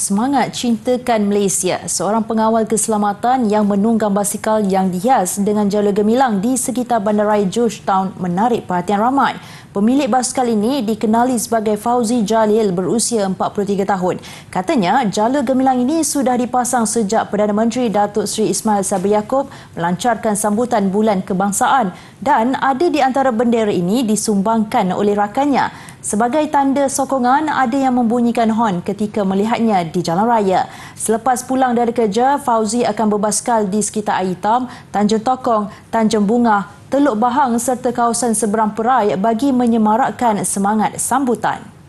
Semangat cintakan Malaysia. Seorang pengawal keselamatan yang menunggang basikal yang dihias dengan jalur gemilang di sekitar Bandaraya Georgetown menarik perhatian ramai. Pemilik basikal ini dikenali sebagai Fauzi Jalil berusia 43 tahun. Katanya, jala gemilang ini sudah dipasang sejak Perdana Menteri Datuk Seri Ismail Sabri Yaakob melancarkan sambutan Bulan Kebangsaan dan ada di antara bendera ini disumbangkan oleh rakannya. Sebagai tanda sokongan, ada yang membunyikan horn ketika melihatnya di jalan raya. Selepas pulang dari kerja, Fauzi akan berbaskal di sekitar Air Hitam, Tanjung Tokong, Tanjung Bunga, Teluk Bahang serta kawasan seberang Perai bagi menyemarakkan semangat sambutan.